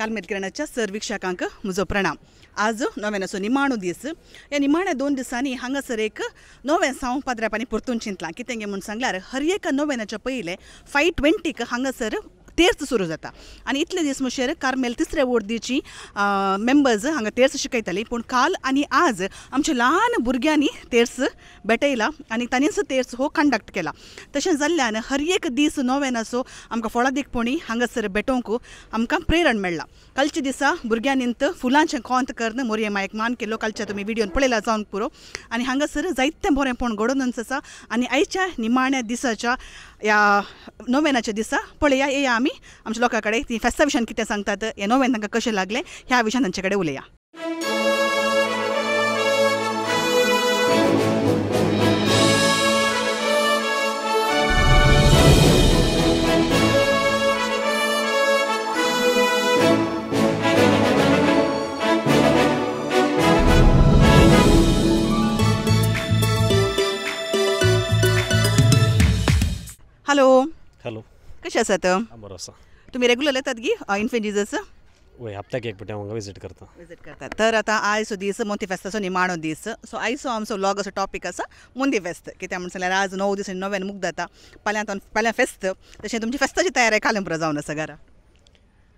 काल मेतकरण्याच्या सर्विक्षाकांक म्हजो प्रणाम आज नव्यानाचो निमाणो दीस ह्या निमाण्या दोन दिसांनी हांगासर एक नव्यास हांव पाद्रापांनी परतून चिंतलां कितें गे म्हूण सांगल्यार हर एक नव्यानाच्या पयले फाय ट्वेंटीक हांगासर तेर्स सुरू जाता आनी इतले दीस मुशेर कार्मेल तिसऱ्या वर्दीची मेंबर्स हांगा तेर्स शिकयताली पूण काल आनी आज आमच्या ल्हान भुरग्यांनी तेर्स भेटयला आनी तांणीच तेर्स हो कंडक्ट केला तशें जाल्ल्यान हर एक दीस नोव्यान असो आमकां फळां पोणी हांगासर भेटोवंक आमकां प्रेरण मेळ्ळा कालच्या दिसा तर फुलांचे कोंत करून मोरये मायक मान केलो कालच्या तुमी व्हिडियोन पळयला जावन पुरो आनी हांगासर जायते बरेंपण घडोवनच आसा आनी आयच्या निमाण्या दिसाच्या ह्या नोव्यानाच्या दिसा पळया येया आमी आमच्या लोकांकडे ती फेस्ता विशयान कितें सांगतात हे नोवें तांकां कशें ह्या ह्या त्यांच्याकडे तांचे कडेन उलया अच्छा तो तुम्ही रेग्युलर येतात की इन्फेंट जिजस हप्त्याक एक पुट्या हांगा विजीट करता विजिट करता तर आतां आयचो दीस मोती फेस्ताचो निमाणो दीस सो आयचो आमचो लॉग असो टॉपीक आसा मुंदी फेस्त कित्याक म्हण जाल्यार आज णव दीस नव्यान मुक्त जाता फाल्यां फाल्यां फेस्त तशें तुमची फेस्ताची तयारी कालंपुरा जावन आसा घरा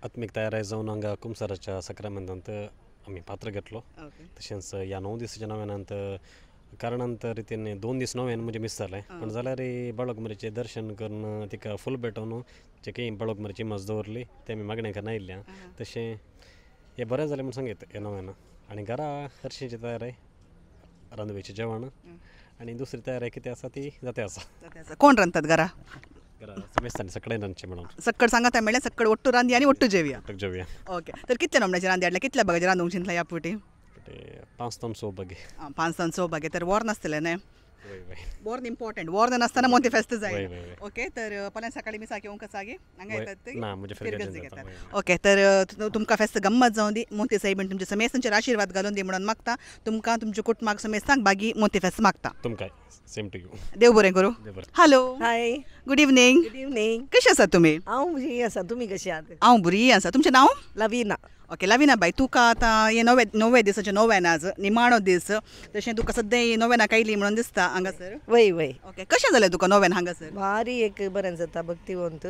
आत्मीक तयारी जावन हांगा कुमसाराच्या सक्रामेंतांत आमी पात्र घेतलो तशेंच ह्या णव दिसाच्या नव्यानंतर कारणांतर त्यांनी दोन दीस नव्यान म्हणजे मिस आहे पण रे बाळगमरीचे दर्शन करून तिका फुल भेटोवन जे काही बाळगमरीची मज दवरली ते आमी मागण्या करून आयल्या तशें हे बरें जालें म्हणून सांगीत हे नव्यानं आनी घरा तयार आहे रांदवेचें जेवण आणि दुसरी तयार तयारी कितें आसा ती जाते आसा कोण रांदतात घरा समेजतानी रांदचें सक्कड सांगा ते मेळ्ळें ओट्टू रांदी आनी ओट्टू जेव्या जेवया ओके तर किती नमण्याची रांदी हाडलें कितल्या बगाचें रांदूंक चिंतलां ह्या ते पांच तान सौ बगे आ, पांच तान सौ बगे तर वॉर्न आसतलें न्हय वॉर्न इम्पॉर्टंट वॉर्न नासतना फेस्त जाय ओके तर पल्यान सकाळी मी सागे ओंका सागे हांगा येतात ते म्हणजे घेतात ओके तर तुमकां फेस्त गम्मत जावं दी मोती साईबीण तुमच्या समेस्तांचेर आशिर्वाद घालून दी म्हणून मागता तुमकां तुमच्या कुटुंबाक सांग बागी मोती फेस्त मागता तुमकां सेम टू यू देव बरें करूं hello hi good evening good evening कशी आसा तुमी हांव बरी आसा तुमी कशी आहात हांव बरी आसा तुमचें नांव लवीना ओके लाविना बाय तुका आतां हे नवे नवे दिसाचे नव्यान निमाणो दीस तशें तुका सद्दां नव्यानाक आयली म्हणून दिसता हांगासर वय वय ओके कशें जालें तुका नव्यान हांगासर भारी एक बरें जाता भक्तीवंत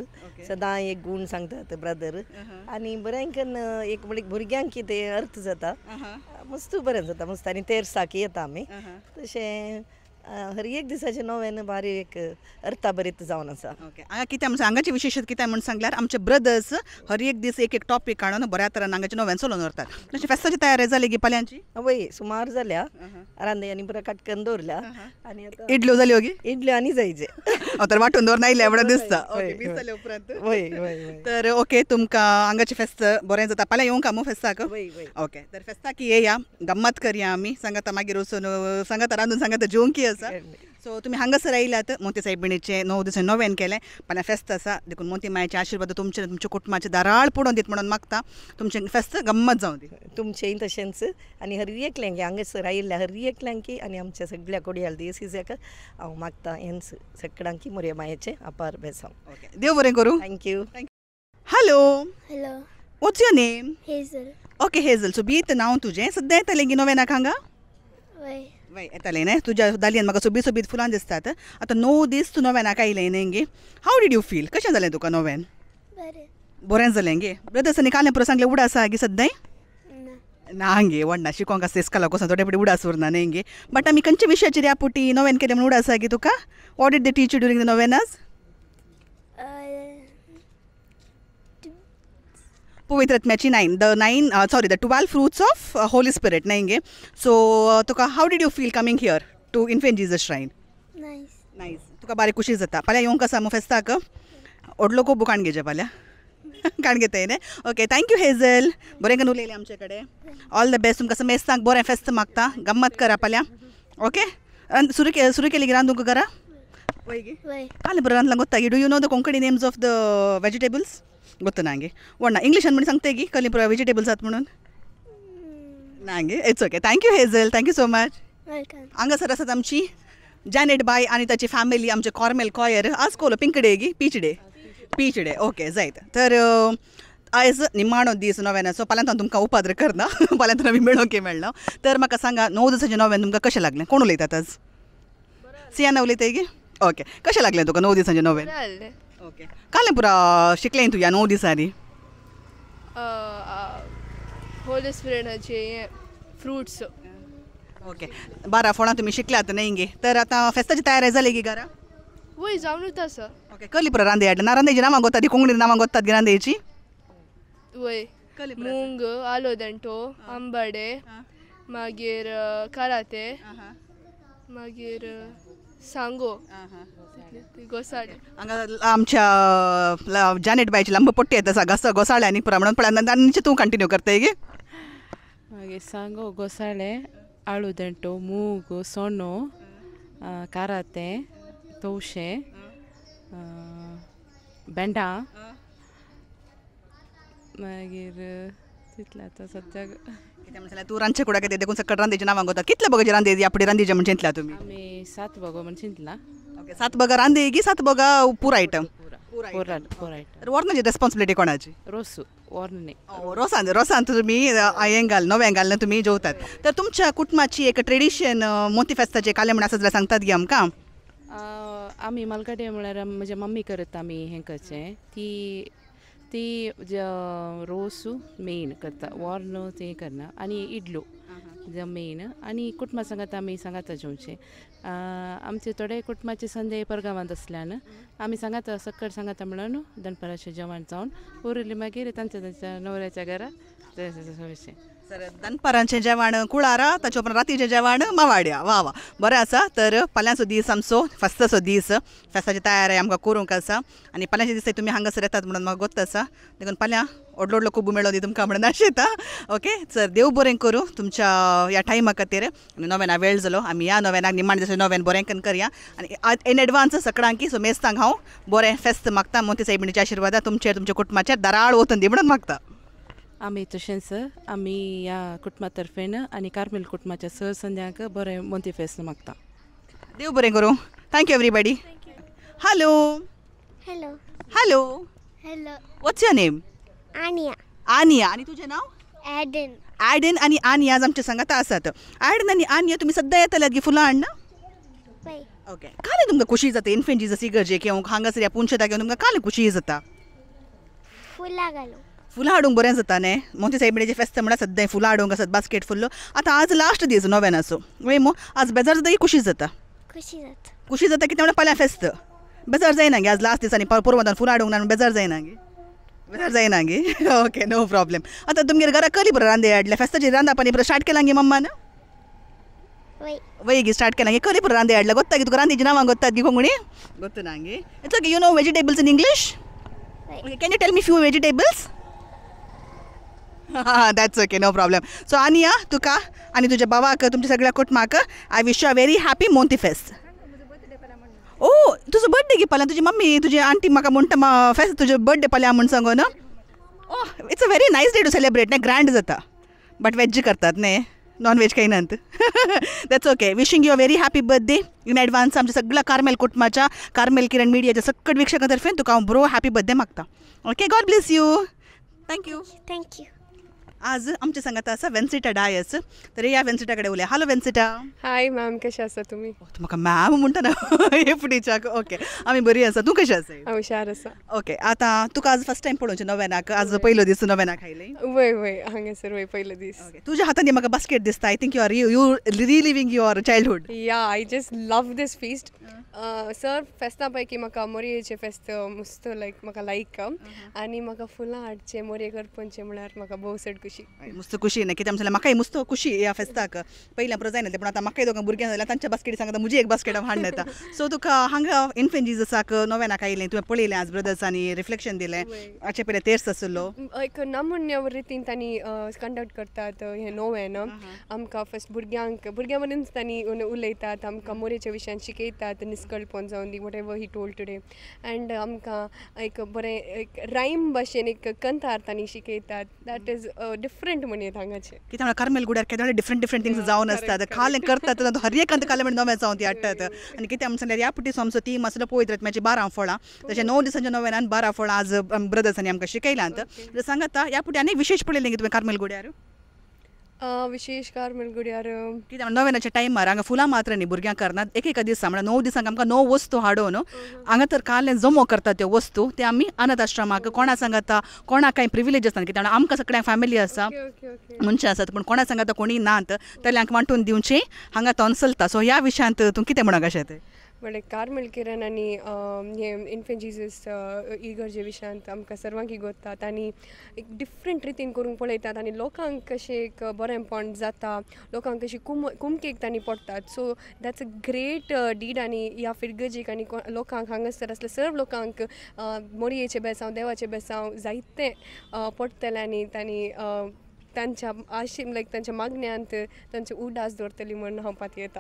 सदां एक गूण सांगतात ब्रदर आनी करून एक म्हणजे भुरग्यांक कितें अर्थ जाता uh-huh. मस्त बरें जाता मस्त आनी साकी येता आमी uh-huh. तशें हर एक दिसाचे नव्यानं बारीक अर्था बरीत जावन आसा ओके हांगा कितें आमच्या हांगाची विशेशत कितें म्हण सांगल्यार आमचे ब्रदर्स हर एक दीस एक एक टॉपीक काडून बऱ्या तरान हांगाचे नव्यान चलोवन व्हरतात तशें फेस्ताची तयारी जाली गी पाल्यांची वय सुमार जाल्या आनी पुरा काटकन दवरल्या uh-huh. आनी इडल्यो जाल्यो गी इडल्यो आनी जायचे हांव तर वांटून दवरना आयल्या एवढा दिसता ओके उपरांत तर ओके तुमकां हांगाचे फेस्त बरें जाता पाल्यां येवंक मो फेस्ताक ओके तर फेस्ताक येया गम्मत करया आमी सांगाता मागीर वचून सांगाता रांदून सांगाता जेवंक आसा सो तुम्ही हांगासर आयल्यात मोती सायबिणीचे नऊ दिवस नव्यान केले पण फेस्त आसा देखून मोती मायचे आशीर्वाद तुमचे तुमच्या कुटुंबाचे दाराळ पडोवन दीत म्हणून मागता तुमचे फेस्त गंमत जावं दी तुमचे तशेंच आनी हर एकल्यांक हांगासर आयिल्ल्या हर एकल्यांकी आनी आमच्या सगळ्या कोडयाल देसीसाक हांव मागता हेंच सगळ्यांकी मोरे मायेचे आपार बेसांव ओके देव बरें करूं thank you hello hello what's your name Hazel okay Hazel so बीत नांव तुजें सद्दां येता की नव्यानाक हांगा वे येतालें न्हय तुज्या दालयेन म्हाका सोबीत सोबीत फुलां दिसतात आतां णव दीस तूं नव्यानाक आयलें न्हय गे हाव डीड यू फील कशें जालें तुका नव्यान बरें जालें गे ब्रदर्स आनी कालें परस सांगलें उडा आसा गे सद्दां ना गे वडना शिकोंक आसा तेस्का लागून थोडे फुडें उडास उरना न्हय गे बट आमी खंयच्या विशयाचेर या पुटी नव्यान केलें म्हूण उडास गे तुका what did the teach during the नव्यान आज पवित्र आत्म्याची nine the nine sorry the twelve fruits of holy spirit नाईंगे सो तुका how did you feel coming here to Infant Jesus shrine nice तुका बारीक खुशी जाता फाल्यां येवंक आसा मग फेस्ताक ओडलो कोबू काण घेजे फाल्यां काण घेताय न्ही ओके थँक्यू हेझल बरें घेवन उलयलें आमचे कडेन ऑल द बेस्ट तुमकां मेस्ताक बरें फेस्त मागता गम्मत करा फाल्यां ओके सुरू के सुरू केली गी तुमकां घरा काल बरं रांदलां गोत्ता do you know the Konkani names of the vegetables नांगे वणा इंग्लिश ಇಂಗ್ಲೀಷ್ ಅಂದ್ಬಿಟ್ಟು ಸಂಗ್ತೇಗಿ कलिंपुर ವೆಜಿಟೇಬಲ್ಸ್ ಆತ್ म्हणून नांगे it's okay thank you thank you thank thank you so much ಹಂಗ सर असत आमची जॅनेट बाय आणि त्याची फॅमिली आमचे कॉर्मेल कॉयर आज कोलो पिंकडे गी पीचडे डे ओके जायत तर आयज निमाणो दीस नव्यान सो हांव तुमकां उपाद्र करना पाल्यांतन आमी की मेळ्ळो तर म्हाका सांगा णव दिसाचे नव्यान तुमकां कशें लागलें कोण उलयतात आज सियाना उलयताय गे ओके कशें लागलें तुका णव दिसांचे नव्यान ಓಕೆ ಕಾಲೇಪುರ ಶಿಕ್ಲೆ ಎಂತು ಯಾ ನೋಡಿ ಸಾರಿ ಹೋಲಿ ಸ್ಪಿರಿಟ್ ಹಚ್ಚಿ ಫ್ರೂಟ್ಸ್ ಓಕೆ ಬಾರ ಫೋಣ ತುಮಿ ಶಿಕ್ಲೆ ಆತನ ಹಿಂಗೆ तर आता फेस्ताची तयारी झाली की गारा वय जाऊन होता सर ओके कलीपुरा रांदे आड ना रांदेची नामा गोतात कोंगडी नामा गोतात रांदेची वय मूंग आलोदंटो आंबाडे मागीर काराते मागीर सांगो हां हां गोसाळे हं म्हणजे आमच्या जानेटबाईचं लांब पोट येतं असं गस गोसाळ्याने प्रमाण पण आता तू कंटिन्यू करतेय की सांगो गोसाळे आळु ढेंटो मूग सोनो अ कारते तोशे अ तितला आतां सद्याक कितें म्हणल्यार तूं रांदचे कुडाक देखून सकट रांदेची नांवां गोता कितले बगेची रांदे आपली रांदेचे म्हण चिंतला तुमी आमी सात बगो म्हण चिंतला ओके सात बगा रांदे की सात बगा पूर आयटम वॉर्नाची रेस्पॉन्सिबिलिटी कोणाची रोसू वॉर्ने हो, रोसान रोसान तुमी हांयें घाल नव्यां घालना तुमी जेवतात तर तुमच्या कुटुंबाची एक ट्रेडिशन मोती फेस्ताचे काले म्हण आसा जाल्यार सांगतात गे आमकां आमी मालकाटे म्हळ्यार म्हणजे म्हज्या मम्मी करत आमी हें करचें ती ते रोसू मेन करता वॉर्न ते करना आणि इडलो ज मेन आणि कुटुंबा सांगात आमी जेवचे आमचे थोडे कुटुंबाचे संदे परगावात आसल्यान आम्ही सांगात सक्कर सांगाता म्हणून दनपराचें जेवण जाऊन उरले मागीर तांच्या तांच्या नवऱ्याच्या घरा तर दनपारांचे जेवण कुळारा ताचे उपरांत रातीचे जेवण मावाड्या वा वा बरें आसा तर फाल्यांचो दीस आमचो फेस्ताचो दीस फेस्ताची तयारी आमकां करूंक आसा आनी पाल्यांचे दिसा तुमी हांगासर येतात म्हणून म्हाका गोत्त आसा देखून पाल्यां व्हडलो व्हडलो खूब मेळो दी तुमकां म्हणून आशेता ओके सर देव बरें करूं तुमच्या ह्या टायमा खातीर आनी नव्याना वेळ जालो आमी ह्या नव्यानाक निमाण जशें नव्यान बरें करून करया आनी इन एडवान्स की सो मेस्तांक हांव बरें फेस्त मागता मोती साहेबणीच्या आशिर्वादा तुमचे तुमच्या कुटुंबाचेर दाराळ वतून दी म्हणून मागता आमी तशेंच आमी ह्या कुटुंबा तर्फेन आनी कार्मेल कुटुंबाच्या सर संध्याक बरें फेस्त मागता देव बरें करूं thank you everybody hello hello hello hello what's your name Ania Ania आणि तुजें नाव एडन एडन आणि आनिया आमच्या सांगात आसात एडन आनी आनिया तुमी सद्दां येतल्यात गी फुलां हाडना ओके काले तुमकां खुशी जाता इन्फेंट जशी गरजे येवंक हांगासर ह्या पुनशेदाक येवंक तुमकां काले खुशी जाता फुलां घालूं फुलां हाडूंक बरें न्हय मोती सायबिणीचें फेस्त म्हणल्यार सद्दां फुलां हाडूंक आसात बास्केट फुल्लो आतां आज लास्ट दीस नोव्यानाचो वय मो आज बेजार जाता की खुशी जाता खुशी जाता खुशी जाता कितें म्हणल्यार फाल्यां फेस्त बेजार जायना गे आज लास्ट दिसांनी पुरवंतान फुलां हाडूंक ना बेजार जायना गे बेजार जायना गे ओके नो प्रॉब्लेम आतां तुमगेर घरा कली बरं रांदे फेस्ताचे रांदा पाणी बरं स्टार्ट केलां गे मम्मान वय गे स्टार्ट केलां गे कली बरं रांदे हाडलें गोत्ता गे तुका रांदीची नांवां गोत्तात गे कोंकणी गोत्ता ना गे it's okay you know vegetables in English can you tell me few vegetables हां that's okay no problem so Ania तुका आनी तुज्या भावाक तुमच्या सगळ्या कुटुंबाक I wish you a very happy Monti fest ओ तुजो बर्थडे की पाल्यान तुझी मम्मी तुजी आंटी म्हाका म्हणटा फेस्ट तुझे बर्थडे पाल्या म्हणून सांगू ना ओ it's a very nice day to celebrate ना ग्रँड जाता बट वेज करतात ने नॉन व्हेज काही नंत that's okay wishing you a very happy birthday in advance आमच्या सगळ्या कार्मेल कुटुंबाच्या कार्मेल किरण मिडियाच्या सकट विक्षकातर्फे तुका हांव बरो हॅपी बर्थडे मागता okay God bless you thank you thank you आज आमच्या संगात असा वेन्सिटा डाय तर या वेंसिटाकडे उलया हॅलो वेन्सिटा हाय मॅम कशें आसा तुमी म्हाका मॅम म्हणटा ना हे फुडेच्याक ओके आमी बरी आसा तूं कशें आसा हांव हुशार आसा ओके आतां तुका आज फर्स्ट टायम पळोवचें नव्यानाक आज पयलो दिस नव्यानाक आयलें वय वय हांगासर वय पयलो दीस तुज्या हातांनी म्हाका बास्केट दिसता I think you are you you reliving your childhood या I just love this feast sir फेस्ता पैकी म्हाका मोरयेचे फेस्त मस्त लायक म्हाका लायक आनी म्हाका फुलां हाडचें मोरये करपणचें म्हळ्यार म्हाका भोव चड खुशी ಮುಸ್ತು खुशी ಏನಕ್ಕೆ ನಮ್ಮ ಸಲ ಮಕ್ಕಳ ಮುಸ್ತು खुशी ಆ फेस्ताक ಪೈಲ ಪ್ರೋತ್ಸಾಹ ಏನೈತೆ पूण आतां ಮಕ್ಕಳ ಇದೊಂದು भुरग्यां जाल्यार तांच्या बास्केटी सांगता मुजी एक बास्केट हाडून येता सो तुका हांगा इन्फेन जिजसाक नव्यान आयलें तुवें पळयलें आज ब्रदर्स ब्रदर्सांनी रिफ्लेक्शन दिलें हाचे पयलें तेर्स आसलो एक नमुन्य रितीन तांणी कंडक्ट करतात हें नोवेन आमकां फस्ट भुरग्यांक भुरग्यां मरेन तांणी उलयतात आमकां मोरेच्या विशयान शिकयतात निस्कळपण जावन दी whatever he told today and आमकां एक बरें एक रायम भाशेन एक कंतार तांणी शिकयतात दॅट इज ಡಿಫ್ರೆಂಟ್ ಮನೆ ತಂಗಾಚೆ ಕಿತ ಕರ್ಮೇಲ್ ಗುಡಾರ್ ಕೇದ ಡಿಫ್ರೆಂಟ್ ಡಿಫ್ರೆಂಟ್ ಥಿಂಗ್ಸ್ ಜಾವನ್ असतात काल करतात तो हर एक अंत काल म्हणून नवे जावन ती हाडटात आनी कितें आमी सांगल्यार ह्या पुटी समजो ती मसालो पळयत राहत म्हाजी बारा फळां तशें णव दिसांच्या नव्यान बारा फळां आज ब्रदर्सांनी आमकां शिकयलांत सांगात ह्या पुटी आनी विशेश पळयलें तुवें कार्मेल गुड्यार ವಿಶೇಷ ಕಾರ್ಮೆಂಟ್ ಗುಡಿಯಾರು ಕಿದ ನೋವೇನಾಚೆ ಟೈಮ್ ಮಾರ ಹಂಗ ಫುಲಾ मात्र ನಿ ಭುರ್ಗ್ಯಾಂಕ್ ಕರ್ನಾತ್ एक एक दिसा म्हणल्यार णव दिसांक आमकां णव वस्तू न्हू हांगा तर काल्लें जमो करता त्यो वस्तू ते आमी अनाथ आश्रमाक कोणा सांगाता कोणाक कांय प्रिविलेज आसता कित्याक आमकां सगळ्यांक फॅमिली आसा मनशां आसात पूण कोणा सांगाता कोणी नात तर वांटून दिवचें हांगा तोन सो ह्या विशयांत तूं कितें म्हणूंक अशें तें म्हणजे कार्मेल किरण आनी हे इन्फेंट जिजस इगर्जे विशांत आमकां सर्वांक गोत्तात आनी एक डिफरंट रितीन करून पळयतात आनी लोकांक कशें एक बरें जाता लोकांक कशी कुम कुमकेक तांणी पडटात so that's a great deed आनी या फिरगजीक आनी लोकांक हांगासर आसले सर्व लोकांक मोरयेचे बेसांव देवाचे बेसांव जायते पडटले आनी तांणी तांच्या आशिम लायक तांच्या मागण्यांत तांचे उडास दवरतली म्हणून हांव पात येता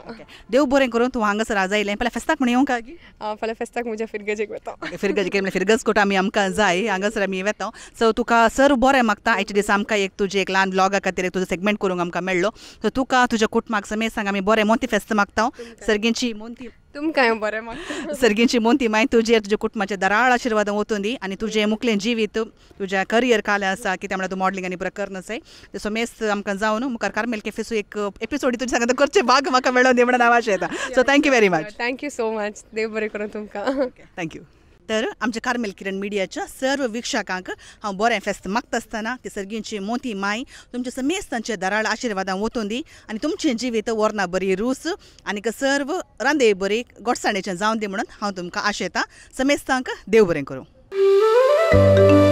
देव बरें करून तूं हांगासर राजा आयलें फाल्यां फेस्ताक म्हण येवंक काय हांव फाल्यां फेस्ताक म्हज्या फिरगजेक वता फिरगजेक म्हणल्यार फिरगज कोट आमी आमकां जाय हांगासर आमी वेता सो तुका सर बरें मागता आयच्या दिसा आमकां एक तुजे एक ल्हान ब्लॉगा खातीर तुजो सेगमेंट करूंक आमकां मेळ्ळो सो तुका तुज्या कुटमाक समेज सांग आमी बरें मोती फेस्त मागता सर्गेची मोती तुमकां बरें म्हणटा सर्गींची मोंती मागीर तुजेर तुज्या कुटुंबाचे दराळ आशिर्वाद दी आनी तुजें मुकलें जिवीत तुज्या करियर काले आसा कित्याक म्हणल्यार तूं आनी पुरो करनासाय सो मेस्त आमकां जावन मुखार कार्मेल कॅफेसू एक एपिसोड तुजी सांगता करचे भाग म्हाका मेळोन दी म्हणून हांव आशें so thank you very much thank you so much देव बरें करूं तुमकां थँक्यू तर आमच्या कार्मेल किरण मिडियाच्या सर्व विक्षकांक हांव बरें फेस्त मागता आसतना सर्गींची मोती माय तुमच्या समेस्त दराळ आशिर्वादां वतून दी आनी तुमचें जिवीत वर्ना बरी रूस आनीक सर्व रांदे बरी गोडसाणेचें जावन दी म्हणून हांव तुमकां आशेता समेस्तांक देव बरें करूं